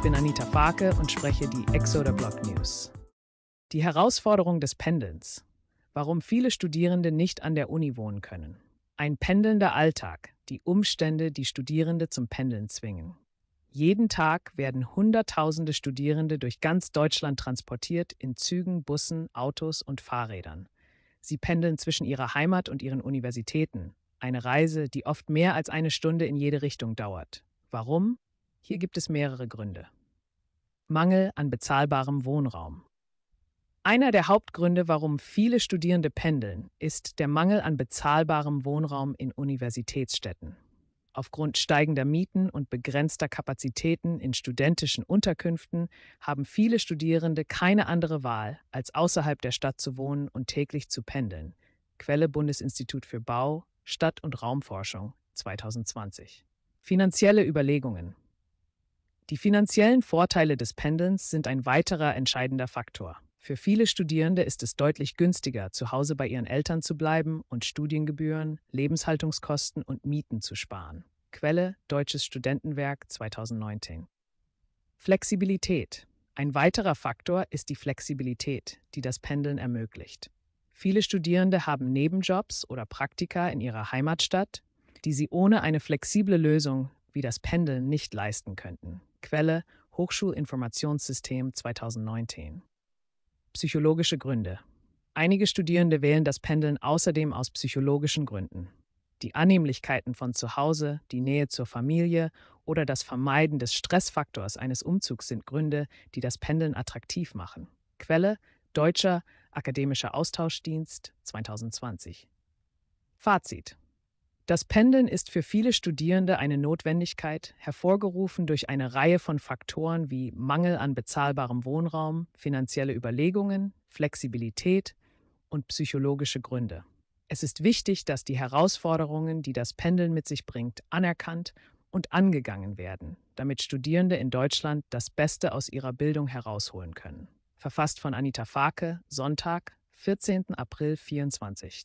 Ich bin Anita Farke und spreche die Exoder Blog News. Die Herausforderung des Pendelns. Warum viele Studierende nicht an der Uni wohnen können. Ein pendelnder Alltag, die Umstände, die Studierende zum Pendeln zwingen. Jeden Tag werden Hunderttausende Studierende durch ganz Deutschland transportiert in Zügen, Bussen, Autos und Fahrrädern. Sie pendeln zwischen ihrer Heimat und ihren Universitäten. Eine Reise, die oft mehr als eine Stunde in jede Richtung dauert. Warum? Hier gibt es mehrere Gründe. Mangel an bezahlbarem Wohnraum. Einer der Hauptgründe, warum viele Studierende pendeln, ist der Mangel an bezahlbarem Wohnraum in Universitätsstädten. Aufgrund steigender Mieten und begrenzter Kapazitäten in studentischen Unterkünften haben viele Studierende keine andere Wahl, als außerhalb der Stadt zu wohnen und täglich zu pendeln. Quelle Bundesinstitut für Bau, Stadt- und Raumforschung 2020. Finanzielle Überlegungen. Die finanziellen Vorteile des Pendelns sind ein weiterer entscheidender Faktor. Für viele Studierende ist es deutlich günstiger, zu Hause bei ihren Eltern zu bleiben und Studiengebühren, Lebenshaltungskosten und Mieten zu sparen. Quelle Deutsches Studentenwerk 2019. Flexibilität. Ein weiterer Faktor ist die Flexibilität, die das Pendeln ermöglicht. Viele Studierende haben Nebenjobs oder Praktika in ihrer Heimatstadt, die sie ohne eine flexible Lösung wie das Pendeln nicht leisten könnten. Quelle Hochschulinformationssystem 2019. Psychologische Gründe. Einige Studierende wählen das Pendeln außerdem aus psychologischen Gründen. Die Annehmlichkeiten von zu Hause, die Nähe zur Familie oder das Vermeiden des Stressfaktors eines Umzugs sind Gründe, die das Pendeln attraktiv machen. Quelle Deutscher Akademischer Austauschdienst 2020. Fazit. Das Pendeln ist für viele Studierende eine Notwendigkeit, hervorgerufen durch eine Reihe von Faktoren wie Mangel an bezahlbarem Wohnraum, finanzielle Überlegungen, Flexibilität und psychologische Gründe. Es ist wichtig, dass die Herausforderungen, die das Pendeln mit sich bringt, anerkannt und angegangen werden, damit Studierende in Deutschland das Beste aus ihrer Bildung herausholen können. Verfasst von Anita Farke, Sonntag, 14. April 2024.